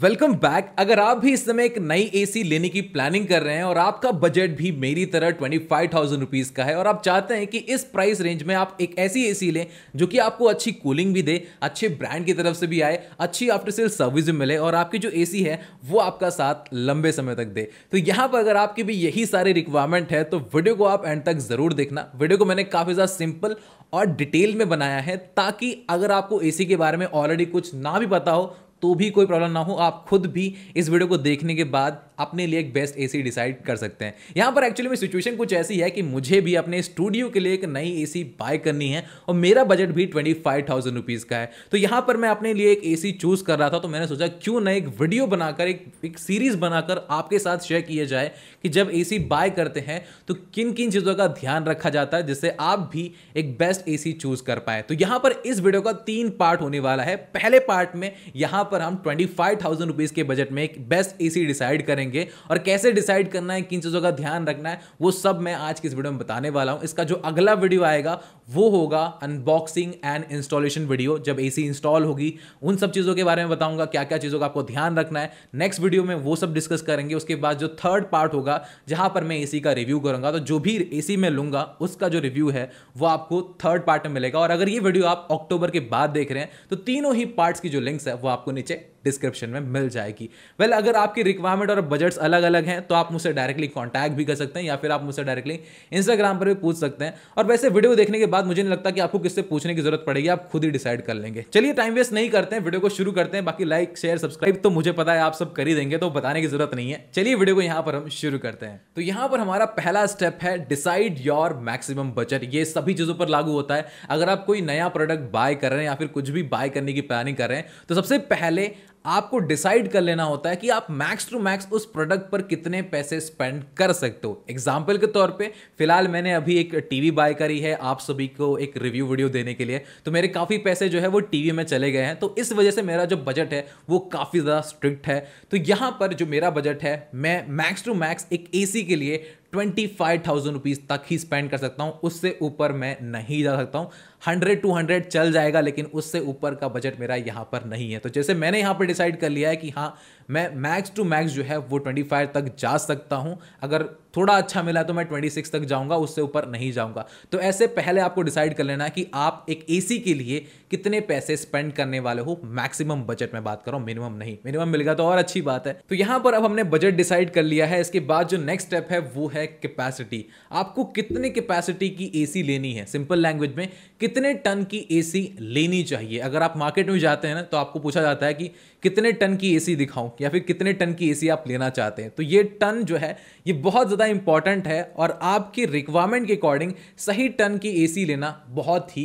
welcome back अगर आप भी इस समय एक नई एसी लेने की प्लानिंग कर रहे हैं और आपका बजट भी मेरी तरह ट्वेंटी फाइव थाउजेंड रुपीज का है और आप चाहते हैं कि इस प्राइस रेंज में आप एक ऐसी एसी लें जो कि आपको अच्छी कूलिंग भी दे अच्छे ब्रांड की तरफ से भी आए अच्छी आफ्टर सेल सर्विस भी मिले और आपकी जो ए है वो आपका साथ लंबे समय तक दे तो यहाँ पर अगर आपकी भी यही सारी रिक्वायरमेंट है तो वीडियो को आप एंड तक जरूर देखना वीडियो को मैंने काफ़ी ज़्यादा सिंपल और डिटेल में बनाया है ताकि अगर आपको एसी के बारे में ऑलरेडी कुछ ना भी पता हो तो भी कोई प्रॉब्लम ना हो आप खुद भी इस वीडियो को देखने के बाद अपने लिए एक बेस्ट एसी डिसाइड कर सकते हैं यहाँ पर एक्चुअली में सिचुएशन कुछ ऐसी है कि मुझे भी अपने स्टूडियो के लिए एक नई ए बाय करनी है और मेरा बजट भी ट्वेंटी फाइव का है तो यहाँ पर मैं अपने लिए एक ए चूज़ कर रहा था तो मैंने सोचा क्यों ना एक वीडियो बनाकर एक, एक सीरीज़ बनाकर आपके साथ शेयर किया जाए कि जब ए बाय करते हैं तो किन किन चीज़ों का ध्यान रखा जाता है जिससे आप भी एक बेस्ट एसी चूज़ कर पाए तो यहाँ पर इस वीडियो का तीन पार्ट होने वाला है पहले पार्ट में यहाँ पर हम ट्वेंटी फाइव थाउजेंड रुपीज़ के बजट में एक बेस्ट एसी डिसाइड करेंगे करेंगे और कैसे डिसाइड करना है किन चीज़ों का ध्यान रखना है वो सब मैं आज की इस वीडियो में बताने वाला हूँ इसका जो अगला वीडियो आएगा वो होगा अनबॉक्सिंग एंड इंस्टॉलेशन वीडियो जब ए इंस्टॉल होगी उन सब चीज़ों के बारे में बताऊंगा क्या क्या चीज़ों का आपको ध्यान रखना है नेक्स्ट वीडियो में वो सब डिस्कस करेंगे उसके बाद जो थर्ड पार्ट होगा जहाँ पर मैं ए का रिव्यू करूँगा तो जो भी ए में लूँगा उसका जो रिव्यू है वो आपको थर्ड पार्ट में मिलेगा और अगर ये वीडियो आप अक्टूबर के बाद देख रहे हैं तो तीनों ही पार्ट्स की जो लिंक्स है वो आपको नीचे डिस्क्रिप्शन में मिल जाएगी वेल well, अगर आपकी रिक्वायरमेंट और बजट्स अलग अलग हैं तो आप मुझसे डायरेक्टली कॉन्टैक्ट भी कर सकते हैं या फिर आप मुझसे डायरेक्टली इंस्टाग्राम पर भी पूछ सकते हैं और वैसे वीडियो देखने के बाद मुझे नहीं लगता कि आपको किससे पूछने की जरूरत पड़ेगी आप खुद ही डिसाइड कर लेंगे चलिए टाइम वेस्ट नहीं करते हैं वीडियो को शुरू करते हैं बाकी लाइक शेयर सब्सक्राइब तो मुझे पता है आप सब कर ही देंगे तो बताने की जरूरत नहीं है चलिए वीडियो को यहाँ पर हम शुरू करते हैं तो यहाँ पर हमारा पहला स्टेप है डिसाइड योर मैक्सिमम बजट ये सभी चीज़ों पर लागू होता है अगर आप कोई नया प्रोडक्ट बाय कर रहे हैं या फिर कुछ भी बाय करने की प्लानिंग कर रहे हैं तो सबसे पहले आपको डिसाइड कर लेना होता है कि आप मैक्स टू मैक्स उस प्रोडक्ट पर कितने पैसे स्पेंड कर सकते हो एग्जाम्पल के तौर पे फिलहाल मैंने अभी एक टीवी बाय करी है आप सभी को एक रिव्यू वीडियो देने के लिए तो मेरे काफ़ी पैसे जो है वो टीवी में चले गए हैं तो इस वजह से मेरा जो बजट है वो काफ़ी ज़्यादा स्ट्रिक्ट है तो यहाँ पर जो मेरा बजट है मैं मैक्स टू मैक्स एक ए के लिए ट्वेंटी फाइव थाउजेंड रुपीज़ तक ही स्पेंड कर सकता हूँ उससे ऊपर मैं नहीं जा सकता हूँ हंड्रेड टू हंड्रेड चल जाएगा लेकिन उससे ऊपर का बजट मेरा यहाँ पर नहीं है तो जैसे मैंने यहाँ पर डिसाइड कर लिया है कि हाँ मैं मैक्स टू मैक्स जो है वो ट्वेंटी फाइव तक जा सकता हूँ अगर थोड़ा अच्छा मिला तो मैं ट्वेंटी सिक्स तक जाऊंगा उससे ऊपर नहीं जाऊंगा तो ऐसे पहले आपको डिसाइड कर लेना कि आप एक ए के लिए कितने पैसे स्पेंड करने वाले हो मैक्सिमम बजट में बात करो मिनिमम नहीं मिनिमम मिल गया तो और अच्छी बात है तो यहां पर अब हमने बजट डिसाइड कर लिया है इसके बाद जो नेक्स्ट स्टेप है वो है कैपेसिटी आपको कितने कैपेसिटी की एसी लेनी है सिंपल लैंग्वेज में कितने टन की एसी लेनी चाहिए अगर आप मार्केट में जाते हैं ना तो आपको पूछा जाता है कि कितने टन की एसी दिखाऊं या फिर कितने टन की एसी आप लेना चाहते हैं तो ये टन जो है ये बहुत ज़्यादा इंपॉर्टेंट है और आपकी रिक्वायरमेंट के अकॉर्डिंग सही टन की एसी लेना बहुत ही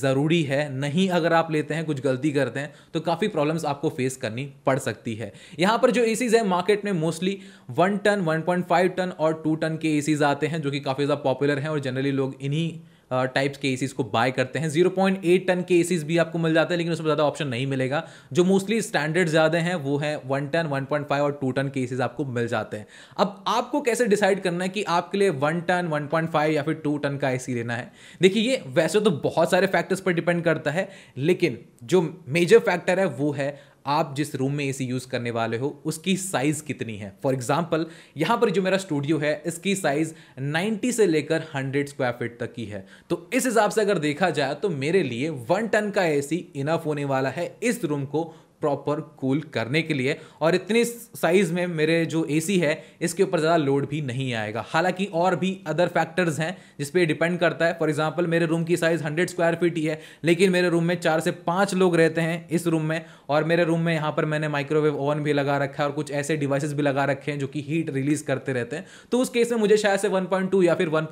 ज़रूरी है नहीं अगर आप लेते हैं कुछ गलती करते हैं तो काफ़ी प्रॉब्लम्स आपको फेस करनी पड़ सकती है यहाँ पर जो ए हैं मार्केट में mostly one ton five ton और टू टन के ए आते हैं जो कि काफ़ी ज़्यादा पॉपुलर हैं और जनरली लोग इन्हीं टाइप्स के एसीज को बाय करते हैं जीरो पॉइंट एट टन के एसीज भी आपको मिल जाते हैं लेकिन उसमें ज़्यादा ऑप्शन नहीं मिलेगा जो मोस्टली स्टैंडर्ड ज़्यादा हैं वो है one ton one point five और टू टन के एसीज आपको मिल जाते हैं अब आपको कैसे डिसाइड करना है कि आपके लिए one ton one point five या फिर टू टन का ए लेना है देखिए ये वैसे तो बहुत सारे फैक्टर्स पर डिपेंड करता है लेकिन जो मेजर फैक्टर है वो है आप जिस रूम में एसी यूज़ करने वाले हो उसकी साइज़ कितनी है फॉर एग्जाम्पल यहाँ पर जो मेरा स्टूडियो है इसकी साइज़ 90 से लेकर 100 स्क्वायर फीट तक की है तो इस हिसाब से अगर देखा जाए तो मेरे लिए वन टन का एसी इनफ होने वाला है इस रूम को प्रॉपर कूल करने के लिए और इतनी साइज़ में मेरे जो एसी है इसके ऊपर ज़्यादा लोड भी नहीं आएगा हालांकि और भी अदर फैक्टर्स हैं जिस पर डिपेंड करता है फॉर एग्जांपल मेरे रूम की साइज़ हंड्रेड स्क्वायर फीट ही है लेकिन मेरे रूम में चार से पांच लोग रहते हैं इस रूम में और मेरे रूम में यहाँ पर मैंने माइक्रोवेव ओवन भी लगा रखा है और कुछ ऐसे डिवाइसेज भी लगा रखे हैं जो कि हीट रिलीज करते रहते हैं तो उस केस में मुझे शायद से वन या फिर वन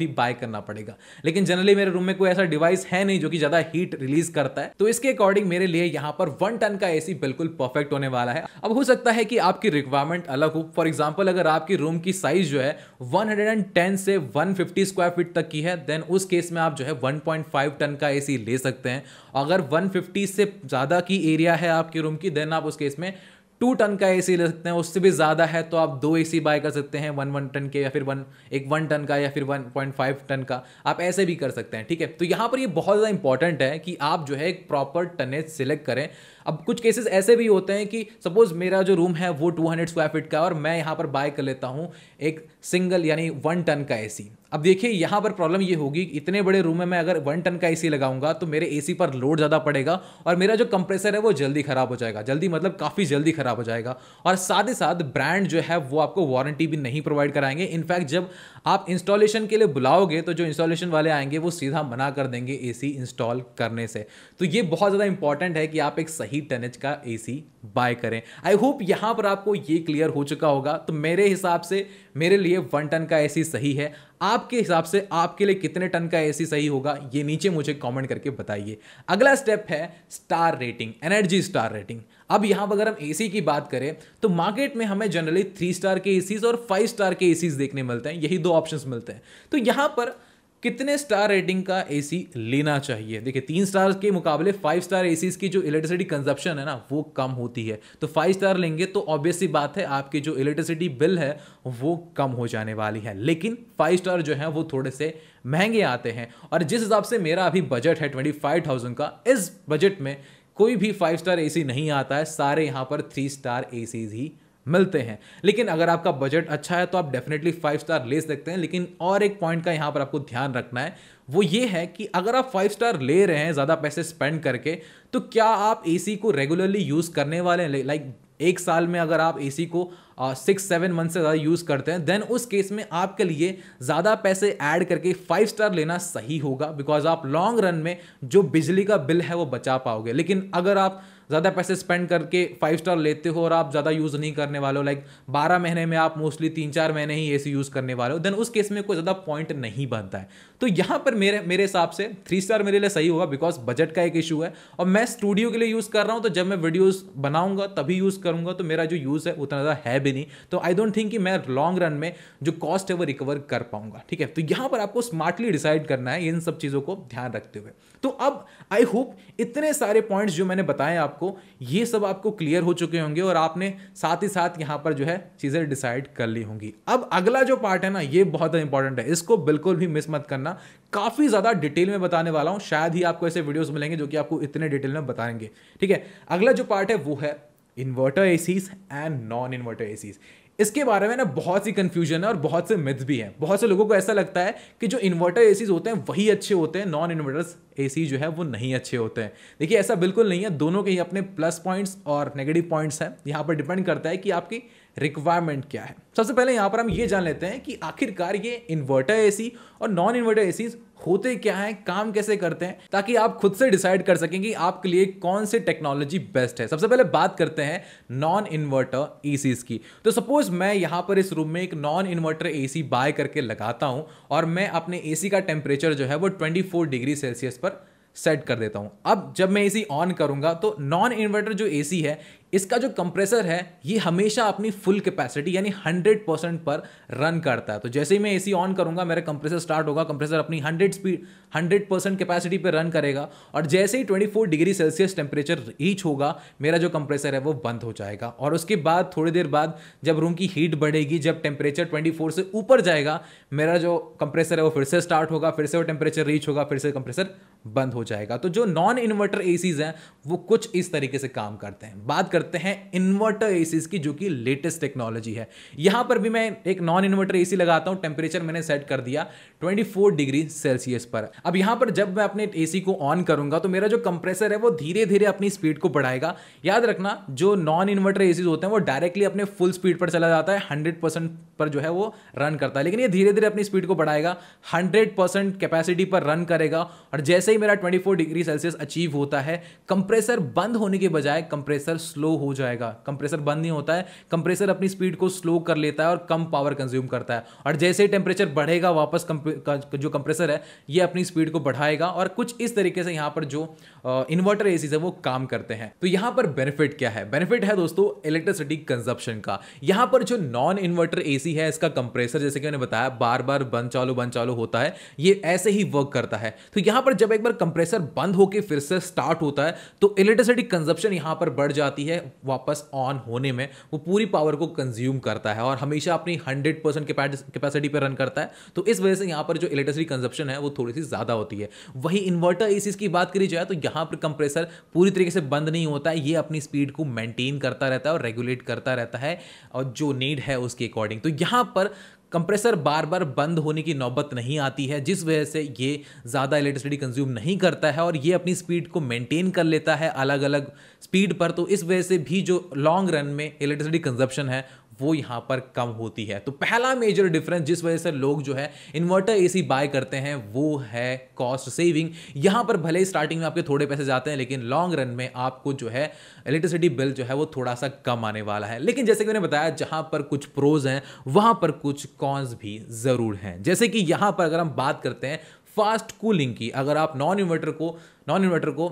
ही बाय करना पड़ेगा लेकिन जनरली मेरे रूम में कोई ऐसा डिवाइस है नहीं जो कि ज़्यादा हीट रिलीज करता है तो इसके अकॉर्डिंग मेरे लिए यहाँ पर वन टन का एसी बिल्कुल परफेक्ट होने वाला है अब हो सकता है कि आपकी रिक्वायरमेंट अलग हो फॉर एग्जाम्पल अगर आपकी रूम की साइज जो है 110 से 150 स्क्वायर फीट तक की है देन उस केस में आप जो है 1.5 टन का एसी ले सकते हैं अगर 150 से ज़्यादा की एरिया है आपकी रूम की देन आप उस केस में टू टन का एसी ले सकते हैं उससे भी ज़्यादा है तो आप दो एसी बाय कर सकते हैं वन वन टन के या फिर वन एक वन टन का या फिर वन पॉइंट फाइव टन का आप ऐसे भी कर सकते हैं ठीक है तो यहाँ पर ये बहुत ज़्यादा इंपॉर्टेंट है कि आप जो है एक प्रॉपर टनेज सेलेक्ट करें अब कुछ केसेस ऐसे भी होते हैं कि सपोज मेरा जो रूम है वो 200 स्क्वायर फिट का है और मैं यहाँ पर बाय कर लेता हूँ एक सिंगल यानी वन टन का एसी अब देखिए यहाँ पर प्रॉब्लम ये होगी इतने बड़े रूम में मैं अगर वन टन का एसी लगाऊंगा तो मेरे एसी पर लोड ज़्यादा पड़ेगा और मेरा जो कंप्रेसर है वो जल्दी ख़राब हो जाएगा जल्दी मतलब काफ़ी जल्दी ख़राब हो जाएगा और साथ ही साथ ब्रांड जो है वो आपको वारंटी भी नहीं प्रोवाइड कराएंगे इनफैक्ट जब आप इंस्टॉलेशन के लिए बुलाओगे तो जो इंस्टॉलेशन वाले आएंगे वो सीधा मना कर देंगे ए इंस्टॉल करने से तो ये बहुत ज़्यादा इंपॉर्टेंट है कि आप एक सही सही टनेज का एसी बाय करें आई होप यहाँ पर आपको ये क्लियर हो चुका होगा तो मेरे हिसाब से मेरे लिए वन टन का एसी सही है आपके हिसाब से आपके लिए कितने टन का एसी सही होगा ये नीचे मुझे कमेंट करके बताइए अगला स्टेप है star rating energy star rating अब यहां पर अगर हम एसी की बात करें तो मार्केट में हमें जनरली थ्री स्टार के एसीज और फाइव स्टार के एसीज देखने मिलते हैं यही दो ऑप्शंस मिलते हैं तो यहां पर कितने स्टार रेटिंग का एसी लेना चाहिए देखिए तीन स्टार के मुकाबले फाइव स्टार ए की जो इलेक्ट्रिसिटी कंजप्शन है ना वो कम होती है तो फाइव स्टार लेंगे तो ऑब्वियसली बात है आपकी जो इलेक्ट्रिसिटी बिल है वो कम हो जाने वाली है लेकिन फाइव स्टार जो है वो थोड़े से महंगे आते हैं और जिस हिसाब से मेरा अभी बजट है ट्वेंटी फाइव थाउजेंड का इस बजट में कोई भी फाइव स्टार ए नहीं आता है सारे यहाँ पर थ्री स्टार ए ही मिलते हैं लेकिन अगर आपका बजट अच्छा है तो आप डेफिनेटली फाइव स्टार ले सकते हैं लेकिन और एक पॉइंट का यहाँ पर आपको ध्यान रखना है वो ये है कि अगर आप फाइव स्टार ले रहे हैं ज़्यादा पैसे स्पेंड करके तो क्या आप एसी को रेगुलरली यूज़ करने वाले हैं लाइक एक साल में अगर आप एसी को सिक्स सेवन मंथ से ज़्यादा यूज़ करते हैं देन उस केस में आपके लिए ज़्यादा पैसे ऐड करके फाइव स्टार लेना सही होगा बिकॉज आप लॉन्ग रन में जो बिजली का बिल है वो बचा पाओगे लेकिन अगर आप ज़्यादा पैसे स्पेंड करके फाइव स्टार लेते हो और आप ज़्यादा यूज़ नहीं करने वाले हो लाइक बारह महीने में आप मोस्टली तीन चार महीने ही एसी यूज़ करने वाले हो देन उस केस में कोई ज़्यादा पॉइंट नहीं बनता है तो यहाँ पर मेरे मेरे हिसाब से थ्री स्टार मेरे लिए सही होगा बिकॉज बजट का एक इशू है और मैं स्टूडियो के लिए यूज़ कर रहा हूँ तो जब मैं वीडियोज़ बनाऊँगा तभी यूज़ करूँगा तो मेरा जो यूज़ है उतना ज़्यादा है भी भी नहीं तो आई डोंट थिंक कि मैं लॉन्ग रन में जो कॉस्ट है वो रिकवर कर पाऊंगा ठीक है तो यहां पर आपको स्मार्टली डिसाइड करना है इन सब चीज़ों को ध्यान रखते हुए तो अब आई होप इतने सारे पॉइंट्स जो मैंने बताए आपको ये सब आपको क्लियर हो चुके होंगे और आपने साथ ही साथ यहां पर जो है चीज़ें डिसाइड कर ली होंगी अब अगला जो पार्ट है ना ये बहुत इंपॉर्टेंट है इसको बिल्कुल भी मिस मत करना काफ़ी ज़्यादा डिटेल में बताने वाला हूं शायद ही आपको ऐसे वीडियोस मिलेंगे जो कि आपको इतने डिटेल में बताएंगे ठीक है अगला जो पार्ट है वो है inverter ACs and non inverter ACs इसके बारे में ना बहुत सी कन्फ्यूजन है और बहुत से मिथ्स भी हैं बहुत से लोगों को ऐसा लगता है कि जो इन्वर्टर सीज होते हैं वही अच्छे होते हैं नॉन ए सी जो है वो नहीं अच्छे होते हैं देखिए ऐसा बिल्कुल नहीं है दोनों के ही अपने प्लस पॉइंट्स और नेगेटिव पॉइंट्स हैं यहाँ पर डिपेंड करता है कि आपकी रिक्वायरमेंट क्या है सबसे पहले यहाँ पर हम ये जान लेते हैं कि आखिरकार ये इन्वर्टर एसी और नॉन इन्वर्टर एसीज होते क्या हैं काम कैसे करते हैं ताकि आप खुद से डिसाइड कर सकें कि आपके लिए कौन सी टेक्नोलॉजी बेस्ट है सबसे पहले बात करते हैं नॉन इन्वर्टर एसीज की तो सपोज मैं यहाँ पर इस रूम में एक नॉन इन्वर्टर ए बाय करके लगाता हूँ और मैं अपने ए का टेम्परेचर जो है वो ट्वेंटी डिग्री सेल्सियस पर सेट कर देता हूँ अब जब मैं एसी ऑन करूंगा तो नॉन इन्वर्टर जो एसी है इसका जो कंप्रेसर है ये हमेशा अपनी फुल कैपेसिटी यानी 100 परसेंट पर रन करता है तो जैसे ही मैं एसी ऑन करूंगा मेरा कंप्रेसर स्टार्ट होगा कंप्रेसर अपनी 100 स्पीड 100 परसेंट कैपेसिटी पर रन करेगा और जैसे ही 24 डिग्री सेल्सियस टेम्परेचर रीच होगा मेरा जो कंप्रेसर है वो बंद हो जाएगा और उसके बाद थोड़ी देर बाद जब रूम की हीट बढ़ेगी जब टेम्परेचर ट्वेंटी से ऊपर जाएगा मेरा जो कंप्रेसर है वो फिर से स्टार्ट होगा फिर से वो टेम्परेचर रीच होगा फिर से कंप्रेसर बंद हो जाएगा तो जो नॉन इन्वर्टर ए हैं वो कुछ इस तरीके से काम करते हैं बात कर करते हैं इन्वर्टर ए की जो कि लेटेस्ट टेक्नोलॉजी है यहां पर भी मैं एक नॉन इन्वर्टर ए लगाता हूं टेम्परेचर मैंने सेट कर दिया 24 डिग्री सेल्सियस पर अब यहां पर जब मैं अपने ए को ऑन करूंगा तो मेरा जो कंप्रेसर है वो धीरे धीरे अपनी स्पीड को बढ़ाएगा याद रखना जो नॉन इन्वर्टर ए होते हैं वो डायरेक्टली अपने फुल स्पीड पर चला जाता है हंड्रेड पर जो है वो रन करता है लेकिन ये धीरे धीरे अपनी स्पीड को बढ़ाएगा हंड्रेड कैपेसिटी पर रन करेगा और जैसे ही मेरा ट्वेंटी डिग्री सेल्सियस अचीव होता है कंप्रेसर बंद होने के बजाय कंप्रेसर स्लो स्लो हो जाएगा कंप्रेसर बंद नहीं होता है कंप्रेसर अपनी स्पीड को स्लो कर लेता है और कम पावर कंज्यूम करता है और जैसे ही टेम्परेचर बढ़ेगा वापस जो कंप्रेसर है ये अपनी स्पीड को बढ़ाएगा और कुछ इस तरीके से यहाँ पर जो इन्वर्टर ए है वो काम करते हैं तो यहाँ पर बेनिफिट क्या है बेनिफिट है दोस्तों इलेक्ट्रिसिटी कंजप्शन का यहाँ पर जो नॉन इन्वर्टर ए है इसका कंप्रेसर जैसे कि मैंने बताया बार बार बंद चालू बंद चालू होता है ये ऐसे ही वर्क करता है तो यहाँ पर जब एक बार कंप्रेसर बंद होकर फिर से स्टार्ट होता है तो इलेक्ट्रिसिटी कंजप्शन यहाँ पर बढ़ जाती है वापस ऑन होने में वो पूरी पावर को कंज्यूम करता है और हमेशा अपनी हंड्रेड परसेंट कैपेसिटी पर रन करता है तो इस वजह से यहाँ पर जो इलेक्ट्रिसिटी कंजप्शन है वो थोड़ी सी ज़्यादा होती है वही इन्वर्टर एसीज की बात करी जाए तो यहाँ पर कंप्रेसर पूरी तरीके से बंद नहीं होता है ये अपनी स्पीड को मेंटेन करता रहता है और रेगुलेट करता रहता है और जो नीड है उसके अकॉर्डिंग तो यहाँ पर कंप्रेसर बार बार बंद होने की नौबत नहीं आती है जिस वजह से ये ज़्यादा इलेक्ट्रिसिटी कंज्यूम नहीं करता है और ये अपनी स्पीड को मेंटेन कर लेता है अलग अलग स्पीड पर तो इस वजह से भी जो लॉन्ग रन में इलेक्ट्रिसिटी कंजप्शन है वो यहाँ पर कम होती है तो पहला मेजर डिफरेंस जिस वजह से लोग जो है इन्वर्टर एसी बाय करते हैं वो है कॉस्ट सेविंग यहाँ पर भले ही स्टार्टिंग में आपके थोड़े पैसे जाते हैं लेकिन लॉन्ग रन में आपको जो है इलेक्ट्रिसिटी बिल जो है वो थोड़ा सा कम आने वाला है लेकिन जैसे कि मैंने बताया जहाँ पर कुछ प्रोज हैं वहाँ पर कुछ कॉन्स भी ज़रूर हैं जैसे कि यहाँ पर अगर हम बात करते हैं फास्ट कूलिंग की अगर आप नॉन इन्वर्टर को नॉन इन्वर्टर को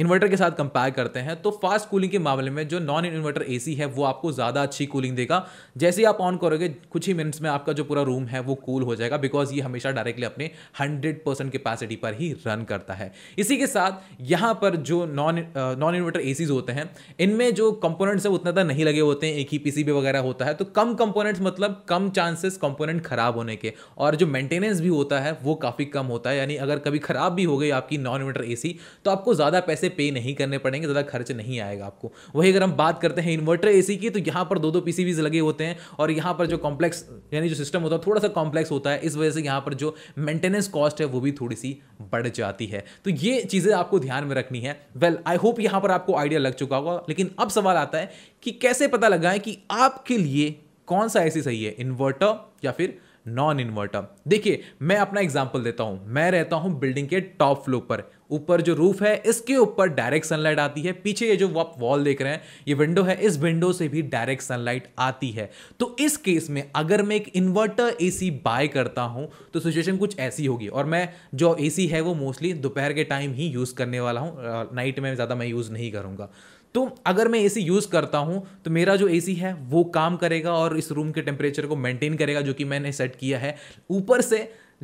इन्वर्टर के साथ कंपेयर करते हैं तो फास्ट कूलिंग के मामले में जो नॉन इन्वर्टर एसी है वो आपको ज़्यादा अच्छी कूलिंग देगा जैसे ही आप ऑन करोगे कुछ ही मिनट्स में आपका जो पूरा रूम है वो कूल हो जाएगा बिकॉज ये हमेशा डायरेक्टली अपने हंड्रेड परसेंट कैपेसिटी पर ही रन करता है इसी के साथ यहाँ पर जो नॉन नॉन इन्वर्टर ए होते हैं इनमें जो कंपोनेंट्स है उतना नहीं लगे होते हैं एक ही पी वगैरह होता है तो कम कंपोनेंट्स मतलब कम चांसेस कंपोनेंट खराब होने के और जो मेंटेनेंस भी होता है वो काफ़ी कम होता है यानी अगर कभी खराब भी हो गई आपकी नॉन इन्वर्टर ए होगी तो आपको ज़्यादा पैसे पे नहीं करने पड़ेंगे ज़्यादा खर्च नहीं आएगा आपको वही अगर हम बात करते हैं इन्वर्टर ए की तो यहाँ पर दो दो पी लगे होते हैं और यहाँ पर जो कॉम्प्लेक्स यानी जो सिस्टम होता है थोड़ा सा कॉम्प्लेक्स होता है इस वजह से यहाँ पर जो मेंटेनेंस कॉस्ट है वो भी थोड़ी सी बढ़ जाती है तो ये चीज़ें आपको ध्यान में रखनी है वेल आई होप यहाँ पर आपको आइडिया लग चुका होगा लेकिन अब सवाल आता है कि कैसे पता लगा कि आपके लिए कौन सा ऐसी सही है इन्वर्टर या फिर नॉन इन्वर्टर देखिए मैं अपना एग्जांपल देता हूं मैं रहता हूं बिल्डिंग के टॉप फ्लोर पर ऊपर जो रूफ है इसके ऊपर डायरेक्ट सनलाइट आती है पीछे ये जो आप वॉल देख रहे हैं ये विंडो है इस विंडो से भी डायरेक्ट सनलाइट आती है तो इस केस में अगर मैं एक इन्वर्टर एसी बाय करता हूँ तो सिचुएशन कुछ ऐसी होगी और मैं जो एसी है वो मोस्टली दोपहर के टाइम ही यूज़ करने वाला हूँ नाइट में ज़्यादा मैं यूज़ नहीं करूँगा तो अगर मैं एसी यूज़ करता हूँ तो मेरा जो एसी है वो काम करेगा और इस रूम के टेम्परेचर को मेंटेन करेगा जो कि मैंने सेट किया है ऊपर से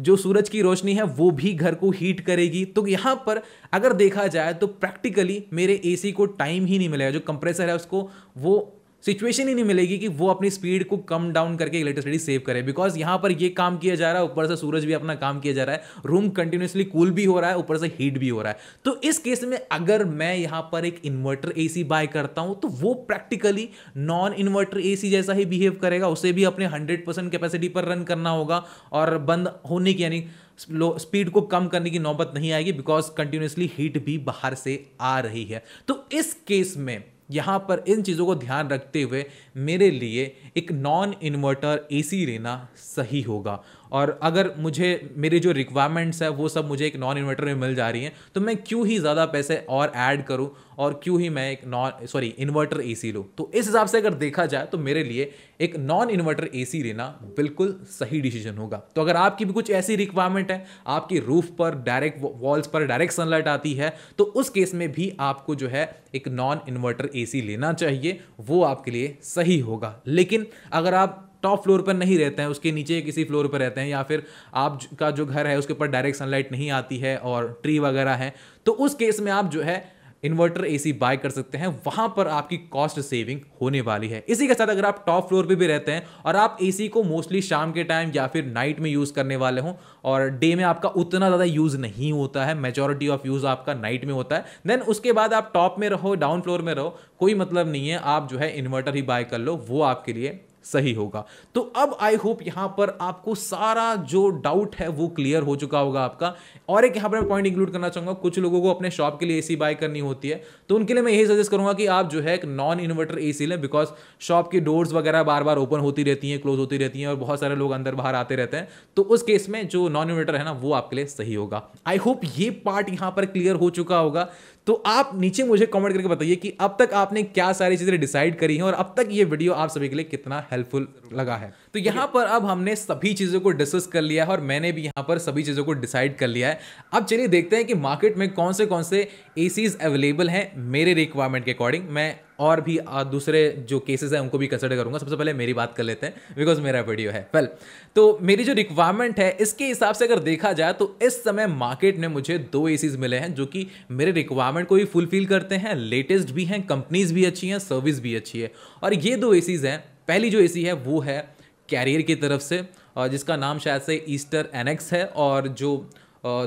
जो सूरज की रोशनी है वो भी घर को हीट करेगी तो यहाँ पर अगर देखा जाए तो प्रैक्टिकली मेरे एसी को टाइम ही नहीं मिलेगा जो कंप्रेसर है उसको वो सिचुएशन ही नहीं मिलेगी कि वो अपनी स्पीड को कम डाउन करके इलेक्ट्रिसिटी सेव करे बिकॉज यहाँ पर ये काम किया जा रहा है ऊपर से सूरज भी अपना काम किया जा रहा है रूम कंटिन्यूसली कूल भी हो रहा है ऊपर से हीट भी हो रहा है तो इस केस में अगर मैं यहाँ पर एक इन्वर्टर ए बाय करता हूँ तो वो प्रैक्टिकली नॉन इन्वर्टर ए जैसा ही बिहेव करेगा उसे भी अपने हंड्रेड परसेंट कैपेसिटी पर रन करना होगा और बंद होने की यानी स्पीड को कम करने की नौबत नहीं आएगी बिकॉज कंटिन्यूसली हीट भी बाहर से आ रही है तो इस केस में यहाँ पर इन चीज़ों को ध्यान रखते हुए मेरे लिए एक नॉन इन्वर्टर एसी लेना सही होगा और अगर मुझे मेरी जो रिक्वायरमेंट्स है वो सब मुझे एक नॉन इन्वर्टर में मिल जा रही हैं तो मैं क्यों ही ज़्यादा पैसे और ऐड करूँ और क्यों ही मैं एक non sorry inverter AC लूँ तो इस हिसाब से अगर देखा जाए तो मेरे लिए एक नॉन इन्वर्टर ए सी लेना बिल्कुल सही डिसीजन होगा तो अगर आपकी भी कुछ ऐसी रिक्वायरमेंट है आपकी रूफ पर डायरेक्ट वॉल्स पर डायरेक्ट सनलाइट आती है तो उस केस में भी आपको जो है एक नॉन इन्वर्टर ए सी लेना चाहिए वो आपके लिए सही होगा लेकिन अगर आप टॉप फ्लोर पर नहीं रहते हैं उसके नीचे किसी फ्लोर पर रहते हैं या फिर आपका जो घर है उसके ऊपर डायरेक्ट सनलाइट नहीं आती है और ट्री वगैरह है तो उस केस में आप जो है इन्वर्टर एसी बाय कर सकते हैं वहां पर आपकी कॉस्ट सेविंग होने वाली है इसी के साथ अगर आप टॉप फ्लोर पे भी रहते हैं और आप एसी को मोस्टली शाम के टाइम या फिर नाइट में यूज़ करने वाले हों और डे में आपका उतना ज़्यादा यूज़ नहीं होता है मेजोरिटी ऑफ यूज़ आपका नाइट में होता है देन उसके बाद आप टॉप में रहो डाउन फ्लोर में रहो कोई मतलब नहीं है आप जो है इन्वर्टर ही बाय कर लो वो आपके लिए सही होगा तो अब आई होप यहां पर आपको सारा जो डाउट है वो क्लियर हो चुका होगा आपका और एक यहां पर पॉइंट इंक्लूड करना चाहूंगा कुछ लोगों को अपने शॉप के लिए एसी बाय करनी होती है तो उनके लिए मैं यही सजेस्ट करूंगा कि आप जो है एक नॉन इन्वर्टर एसी लें बिकॉज शॉप की डोर्स वगैरह बार बार ओपन होती रहती हैं क्लोज होती रहती हैं और बहुत सारे लोग अंदर बाहर आते रहते हैं तो उस केस में जो नॉन इन्वर्टर है ना वो आपके लिए सही होगा आई होप ये पार्ट यहाँ पर क्लियर हो चुका होगा तो आप नीचे मुझे कमेंट करके बताइए कि अब तक आपने क्या सारी चीज़ें डिसाइड करी हैं और अब तक ये वीडियो आप सभी के लिए कितना हेल्पफुल लगा है तो यहाँ पर अब हमने सभी चीज़ों को डिस्कस कर लिया है और मैंने भी यहाँ पर सभी चीज़ों को डिसाइड कर लिया है अब चलिए देखते हैं कि मार्केट में कौन से कौन से ए अवेलेबल हैं मेरे रिक्वायरमेंट के अकॉर्डिंग मैं और भी दूसरे जो केसेस हैं उनको भी कंसिडर करूँगा सबसे पहले मेरी बात कर लेते हैं बिकॉज मेरा वीडियो है वेल तो मेरी जो रिक्वायरमेंट है इसके हिसाब से अगर देखा जाए तो इस समय मार्केट में मुझे दो ए मिले हैं जो कि मेरे रिक्वायरमेंट को भी फुलफिल करते हैं लेटेस्ट भी हैं कंपनीज भी अच्छी हैं सर्विस भी अच्छी है और ये दो ए हैं पहली जो ए है वो है कैरियर की तरफ से और जिसका नाम शायद से ईस्टर एनेक्स है और जो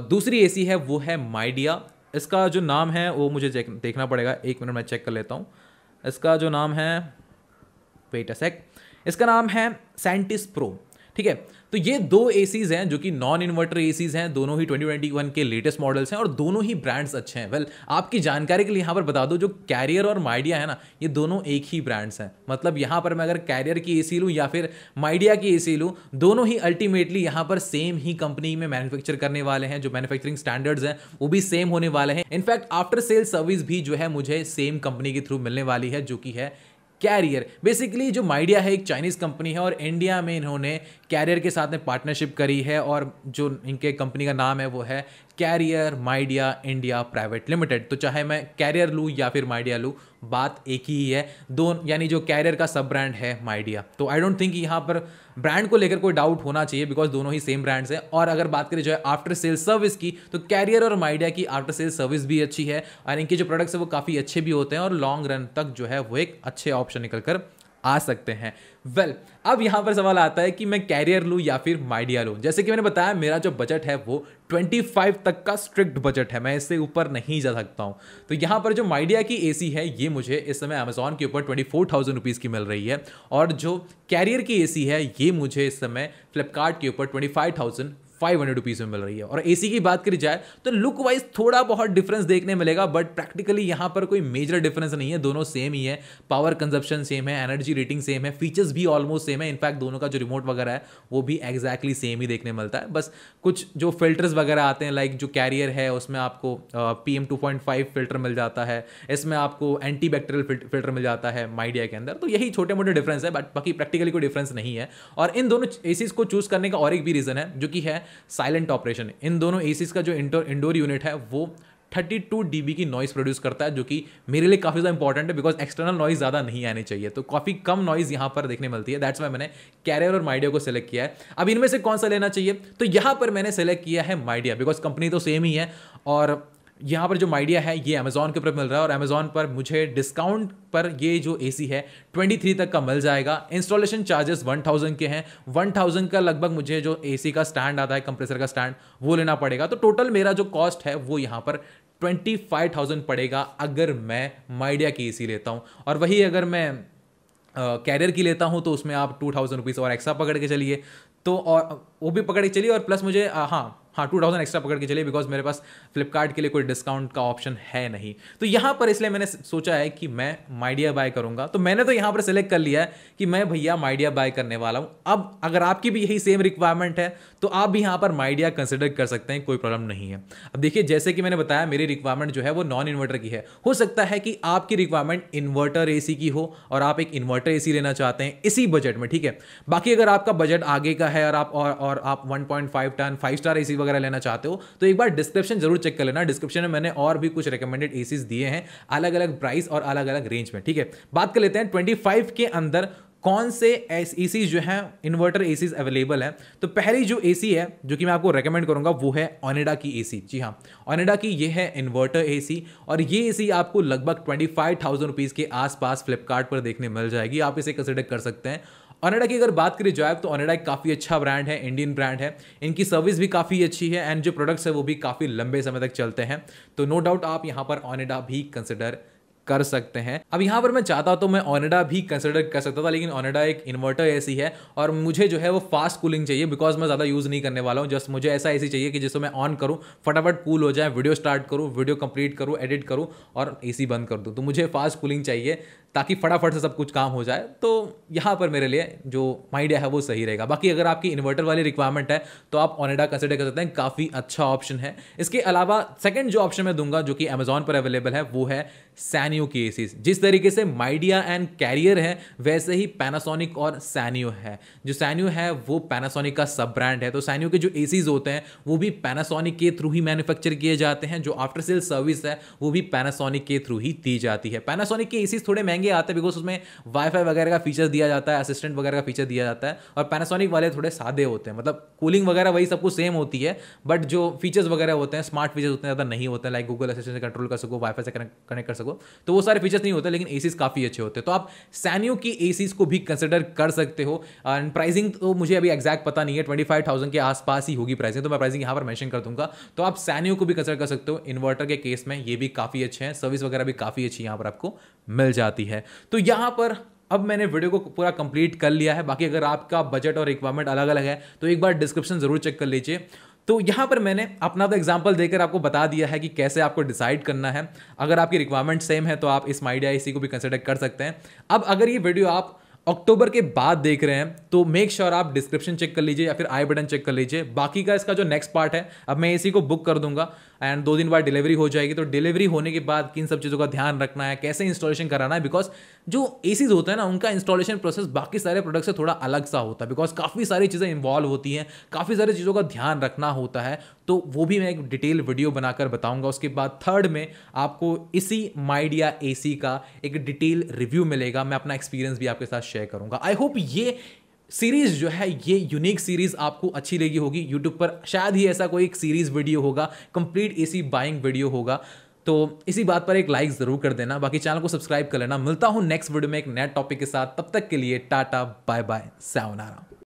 दूसरी ए है वो है माइडिया इसका जो नाम है वो मुझे देखना पड़ेगा एक मिनट मैं चेक कर लेता हूँ इसका जो नाम है वेट अ सेक इसका नाम है साइंटिस प्रो ठीक है तो ये दो एसीज हैं जो कि नॉन इन्वर्टर एसीज हैं दोनों ही 2021 के लेटेस्ट मॉडल्स हैं और दोनों ही ब्रांड्स अच्छे हैं वेल आपकी जानकारी के लिए यहाँ पर बता दो जो कैरियर और माइडिया है ना ये दोनों एक ही ब्रांड्स हैं मतलब यहाँ पर मैं अगर कैरियर की ए लूँ या फिर माइडिया की ए लूँ दोनों ही अल्टीमेटली यहाँ पर सेम ही कंपनी में मैन्युफैक्चर करने वाले हैं जो मैनुफैक्चरिंग स्टैंडर्ड्स हैं वो भी सेम होने वाले हैं इनफैक्ट आफ्टर सेल सर्विस भी जो है मुझे सेम कंपनी के थ्रू मिलने वाली है जो कि है कैरियर बेसिकली जो माइडिया है एक चाइनीज़ कंपनी है और इंडिया में इन्होंने कैरियर के साथ में पार्टनरशिप करी है और जो इनके कंपनी का नाम है वो है Carrier Midea India private limited तो चाहे मैं कैरियर लूँ या फिर माइडिया लूँ बात एक ही है दो यानी जो कैरियर का सब ब्रांड है माइडिया तो आई डोंट थिंक यहाँ पर ब्रांड को लेकर कोई डाउट होना चाहिए बिकॉज दोनों ही सेम ब्रांड्स हैं और अगर बात करें जो है आफ्टर सेल सर्विस की तो कैरियर और माइडिया की आफ्टर सेल सर्विस भी अच्छी है और इनके जो प्रोडक्ट्स हैं वो काफ़ी अच्छे भी होते हैं और लॉन्ग रन तक जो है वो एक अच्छे ऑप्शन निकल कर आ सकते हैं वेल well, अब यहाँ पर सवाल आता है कि मैं कैरियर लूँ या फिर माइडिया लूँ जैसे कि मैंने बताया मेरा जो बजट है वो 25 तक का स्ट्रिक्ट बजट है मैं इससे ऊपर नहीं जा सकता हूँ तो यहाँ पर जो माइडिया की एसी है ये मुझे इस समय अमेजोन के ऊपर ट्वेंटी फोर थाउजेंड रुपीज़ की मिल रही है और जो कैरियर की ए है ये मुझे इस समय फ्लिपकार्ट के ऊपर twenty five thousand five hundred rupees में मिल रही है और एसी की बात करी जाए तो लुक वाइज थोड़ा बहुत डिफरेंस देखने मिलेगा बट प्रैक्टिकली यहाँ पर कोई मेजर डिफरेंस नहीं है दोनों सेम ही है पावर कंजप्शन सेम है एनर्जी रेटिंग सेम है फीचर्स भी ऑलमोस्ट सेम है इनफैक्ट दोनों का जो रिमोट वगैरह है वो भी एग्जैक्टली सेम ही देखने मिलता है बस कुछ जो फिल्टर्स वगैरह आते हैं लाइक जो कैरियर है उसमें आपको P M two point five filter मिल जाता है इसमें आपको एंटी बैक्टेरियल फिल्टर मिल जाता है माइडिया के अंदर तो यही छोटे मोटे डिफरेंस है बट बाकी प्रैक्टिकली कोई डिफरेंस नहीं है और इन दोनों एसीज को चूज करने का और एक भी रीज़न है जो कि है साइलेंट ऑपरेशन इन दोनों ए का जो इंडोर इंडोर यूनिट है वो 32 डीबी की नॉइज़ प्रोड्यूस करता है जो कि मेरे लिए काफ़ी ज़्यादा इंपॉर्टेंट है बिकॉज एक्सटर्नल नॉइज़ ज़्यादा नहीं आने चाहिए तो काफ़ी कम नॉइज़ यहाँ पर देखने मिलती है दैट्स वाई मैंने कैरियर और माइडिया को सेलेक्ट किया है अब इनमें से कौन सा लेना चाहिए तो यहाँ पर मैंने सेलेक्ट किया है माइडिया बिकॉज कंपनी तो सेम ही है और यहाँ पर जो माइडिया है ये अमेज़ॉन के ऊपर मिल रहा है और अमेज़ॉन पर मुझे डिस्काउंट पर ये जो ए है 23 तक का मिल जाएगा इंस्टॉलेशन चार्जेस 1000 के हैं 1000 का लगभग मुझे जो ए का स्टैंड आता है कंप्रेसर का स्टैंड वो लेना पड़ेगा तो टोटल मेरा जो कॉस्ट है वो यहाँ पर 25,000 पड़ेगा अगर मैं माइडिया की ए लेता हूँ और वही अगर मैं कैरियर की लेता हूँ तो उसमें आप टू थाउजेंड रुपीज़ और एक्स्ट्रा पकड़ के चलिए तो और वो भी पकड़ के चलिए और प्लस मुझे हाँ हाँ टू थाउजेंड एक्स्ट्रा पकड़ के चलिए बिकॉज मेरे पास फ्लिपकार्ट के लिए कोई डिस्काउंट का ऑप्शन है नहीं तो यहाँ पर इसलिए मैंने सोचा है कि मैं माइडिया बाय करूँगा तो मैंने तो यहाँ पर सेलेक्ट कर लिया है कि मैं भैया माइडिया बाय करने वाला हूँ अब अगर आपकी भी यही सेम रिक्वायरमेंट है तो आप भी यहाँ पर माइडिया कंसिडर कर सकते हैं कोई प्रॉब्लम नहीं है अब देखिए जैसे कि मैंने बताया मेरी रिक्वायरमेंट जो है वो नॉन इन्वर्टर की है हो सकता है कि आपकी रिक्वायरमेंट इन्वर्टर ए की हो और आप एक इन्वर्टर ए लेना चाहते हैं इसी बजट में ठीक है बाकी अगर आपका बजट आगे का है और आप और, आप one point five ton five star ए वगैरह लेना चाहते हो तो एक बार डिस्क्रिप्शन जरूर चेक कर लेना डिस्क्रिप्शन में मैंने और भी कुछ रिकमेंडेड एसीज दिए हैं अलग अलग प्राइस और अलग अलग रेंज में ठीक है बात कर लेते हैं ट्वेंटी के अंदर कौन से एस ए जो हैं इन्वर्टर ए अवेलेबल हैं तो पहली जो ए है जो कि मैं आपको रेकमेंड करूंगा वो है ओनेडा की ए जी हाँ ओनेडा की ये है इन्वर्टर ए और ये ए आपको लगभग ट्वेंटी फाइव थाउजेंड रुपीज़ के आसपास फ्लिपकार्ट पर देखने मिल जाएगी आप इसे कंसिडर कर सकते हैं अनेडा की अगर बात करें जाए तो अनेडा एक काफ़ी अच्छा ब्रांड है इंडियन ब्रांड है इनकी सर्विस भी काफ़ी अच्छी है एंड जो प्रोडक्ट्स है वो भी काफ़ी लंबे समय तक चलते हैं तो नो डाउट आप यहाँ पर ऑनेडा भी कंसिडर कर सकते हैं अब यहाँ पर मैं चाहता तो मैं ऑनेडा भी कंसिडर कर सकता था लेकिन ऑनेडा एक इन्वर्टर ऐसी है और मुझे जो है वो फास्ट कूलिंग चाहिए बिकॉज मैं ज़्यादा यूज़ नहीं करने वाला हूँ जस्ट मुझे ऐसा ऐसी चाहिए कि जिसको मैं ऑन करूँ फटाफट कूल हो जाए वीडियो स्टार्ट करूँ वीडियो कंप्लीट करूँ एडिट करूँ और ए बंद कर दूँ तो मुझे फास्ट कूलिंग चाहिए ताकि फटाफट से सब कुछ काम हो जाए तो यहाँ पर मेरे लिए जो माइडिया है वो सही रहेगा बाकी अगर आपकी इन्वर्टर वाली रिक्वायरमेंट है तो आप ऑनेडा कंसिडर कर सकते हैं काफ़ी अच्छा ऑप्शन है इसके अलावा सेकेंड जो ऑप्शन मैं दूंगा जो कि अमेजोन पर अवेलेबल है वो है सैनियो की एसीज जिस तरीके से माइडिया एंड कैरियर है वैसे ही पैनासोनिक और सैनियो है जो सैनियो है वो पैनासोनिक का सब ब्रांड है तो सैनियो के जो ए होते हैं वो भी पैनासोनिक के थ्रू ही मैन्युफैक्चर किए जाते हैं जो आफ्टर सेल सर्विस है वो भी पैनासोनिक के थ्रू ही दी जाती है पैनासोनिक के ए थोड़े महंगे महंगे आते हैं बिकॉज उसमें वाईफाई वगैरह का फीचर दिया जाता है असिस्टेंट वगैरह का फीचर दिया जाता है और पैनासोनिक वाले थोड़े सादे होते हैं मतलब कूलिंग वगैरह वही सब कुछ सेम होती है बट जो फीचर्स वगैरह होते हैं स्मार्ट फीचर्स उतने ज़्यादा नहीं होते लाइक गूगल असिस्टेंट से कंट्रोल कर सको वाईफाई से कनेक्ट कर सको तो वो सारे फीचर्स नहीं होते लेकिन ए काफ़ी अच्छे होते हैं तो आप सैन्यू की ए को भी कंसिडर कर सकते हो एंड प्राइसिंग तो मुझे अभी एग्जैक्ट पता नहीं है ट्वेंटी फाइव थाउजेंड के आसपास ही होगी प्राइसिंग तो मैं प्राइसिंग यहाँ पर मैंशन कर दूंगा तो आप सैन्यू को भी कंसिडर कर सकते हो इन्वर्टर के केस में ये भी काफ़ी अच्छे हैं सर्विस वगैरह भी काफ़ी अच्छी यहाँ पर आपको मिल जाती है तो यहाँ पर अब मैंने वीडियो को पूरा कंप्लीट कर लिया है बाकी अगर आपका बजट और रिक्वायरमेंट अलग अलग है तो एक बार डिस्क्रिप्शन ज़रूर चेक कर लीजिए तो यहाँ पर मैंने अपना तो एग्जाम्पल देकर आपको बता दिया है कि कैसे आपको डिसाइड करना है अगर आपकी रिक्वायरमेंट सेम है तो आप इस माइडिया इसी को भी कंसिडर कर सकते हैं अब अगर ये वीडियो आप अक्टूबर के बाद देख रहे हैं तो मेक श्योर sure आप डिस्क्रिप्शन चेक कर लीजिए या फिर आई बटन चेक कर लीजिए बाकी का इसका जो नेक्स्ट पार्ट है अब मैं इसी को बुक कर दूंगा एंड दो दिन बाद डिलीवरी हो जाएगी तो डिलीवरी होने के बाद किन सब चीज़ों का ध्यान रखना है कैसे इंस्टॉलेशन कराना है बिकॉज जो ए होता है ना उनका इंस्टॉलेशन प्रोसेस बाकी सारे प्रोडक्ट से थोड़ा अलग सा होता है बिकॉज काफ़ी सारी चीज़ें इन्वॉल्व होती हैं काफ़ी सारी चीज़ों का ध्यान रखना होता है तो वो भी मैं एक डिटेल वीडियो बनाकर बताऊंगा उसके बाद थर्ड में आपको इसी माइडिया एसी का एक डिटेल रिव्यू मिलेगा मैं अपना एक्सपीरियंस भी आपके साथ शेयर करूंगा आई होप ये सीरीज जो है ये यूनिक सीरीज आपको अच्छी लगी होगी यूट्यूब पर शायद ही ऐसा कोई एक सीरीज वीडियो होगा कंप्लीट एसी बाइंग वीडियो होगा तो इसी बात पर एक लाइक ज़रूर कर देना बाकी चैनल को सब्सक्राइब कर लेना मिलता हूँ नेक्स्ट वीडियो में एक नया टॉपिक के साथ तब तक के लिए टाटा बाय बाय सावनारा